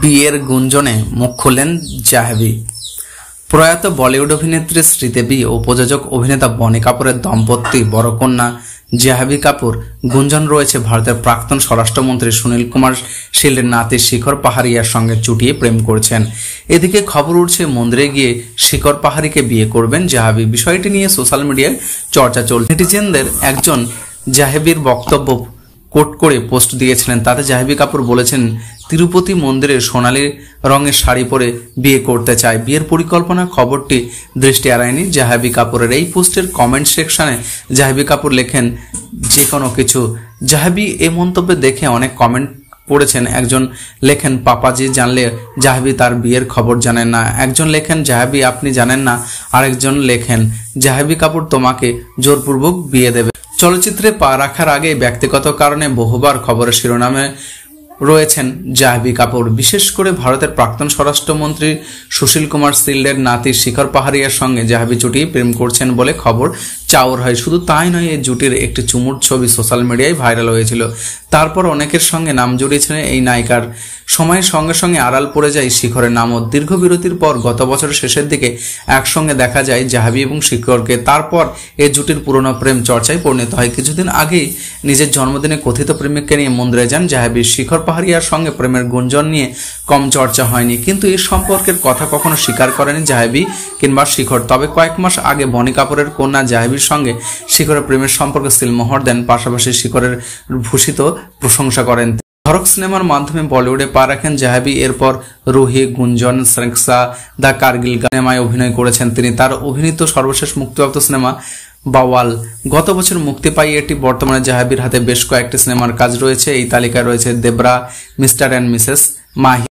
বিয়ের গুঞ্জনে মুখ খুললেন জাহেবি প্রয়াত বলিউড অভিনেত্রী শ্রীদেবী ও প্রযোজক অভিনেতা বনি কাপুরের দম্পতি বড় কন্যা জাহাবি কাপুর গুঞ্জন রয়েছে ভারতের প্রাক্তন স্বরাষ্ট্রমন্ত্রী সুনীল কুমার শীলের নাতি শিখর পাহাড়িয়ার সঙ্গে চুটিয়ে প্রেম করছেন এদিকে খবর উঠছে মন্দিরে গিয়ে শিখর পাহাড়িকে বিয়ে করবেন জাহাবি বিষয়টি নিয়ে সোশ্যাল মিডিয়ায় চর্চা চলছে নেটিজেনদের একজন জাহেবির বক্তব্য কোট করে পোস্ট দিয়েছিলেন তাতে জাহেবি কাপুর বলেছেন তিরুপতি মন্দিরে সোনালি রঙের শাড়ি পরে বিয়ে করতে চায় বিয়ের পরিকল্পনা খবরটি দৃষ্টি এড়ায়নি জাহাবি কাপুরের এই পোস্টের কমেন্ট সেকশনে জাহ্নবী কাপুর লেখেন যে কোনো কিছু জাহাবি এ মন্তব্যে দেখে অনেক কমেন্ট পড়েছেন একজন লেখেন পাপাজি জানলে জাহাবি তার বিয়ের খবর জানেন না একজন লেখেন জাহাবি আপনি জানেন না আরেকজন লেখেন জাহাবি কাপুর তোমাকে জোরপূর্বক বিয়ে দেবে চলচ্চিত্রে পা রাখার আগে ব্যক্তিগত কারণে বহুবার খবরের শিরোনামে রয়েছেন জাহবি কাপুর বিশেষ করে ভারতের প্রাক্তন স্বরাষ্ট্রমন্ত্রী সুশীল কুমার সিল্ডের নাতি শিখর পাহাড়িয়ার সঙ্গে জাহবি জুটি প্রেম করছেন বলে খবর চাওর হয় শুধু তাই নয় এই জুটির একটি চুমুর ছবি সোশ্যাল মিডিয়ায় ভাইরাল হয়েছিল তারপর অনেকের সঙ্গে নাম জড়িয়েছিলেন এই নায়িকার সময়ের সঙ্গে সঙ্গে আড়াল পড়ে যায় শিখরের নামও দীর্ঘ বিরতির পর গত বছর শেষের দিকে একসঙ্গে দেখা যায় জাহাবি এবং শিখরকে তারপর এই জুটির পুরনো প্রেম চর্চায় পরিণত হয় কিছুদিন আগেই নিজের জন্মদিনে কথিত প্রেমিককে নিয়ে মন্দিরে যান জাহাবি শিখর পাহাড়িয়ার সঙ্গে প্রেমের গুঞ্জন নিয়ে কম চর্চা হয়নি কিন্তু এই সম্পর্কের কথা কখনো স্বীকার করেনি জাহাবি কিংবা শিখর তবে কয়েক মাস আগে বনি কাপুরের কন্যা জাহাবি বান্ধবীর সঙ্গে শিখরের প্রেমের সম্পর্কে সিলমোহর দেন পাশাপাশি শিখরের ভূষিত প্রশংসা করেন ধরক সিনেমার মাধ্যমে বলিউডে পা রাখেন জাহাবি এরপর রোহি গুঞ্জন শ্রেংসা দ্য কার্গিল সিনেমায় অভিনয় করেছেন তিনি তার অভিনীত সর্বশেষ মুক্তিপ্রাপ্ত সিনেমা বাওয়াল গত বছর মুক্তি পাই এটি বর্তমানে জাহাবির হাতে বেশ কয়েকটি সিনেমার কাজ রয়েছে এই তালিকায় রয়েছে Debra mister and Mrs Mahi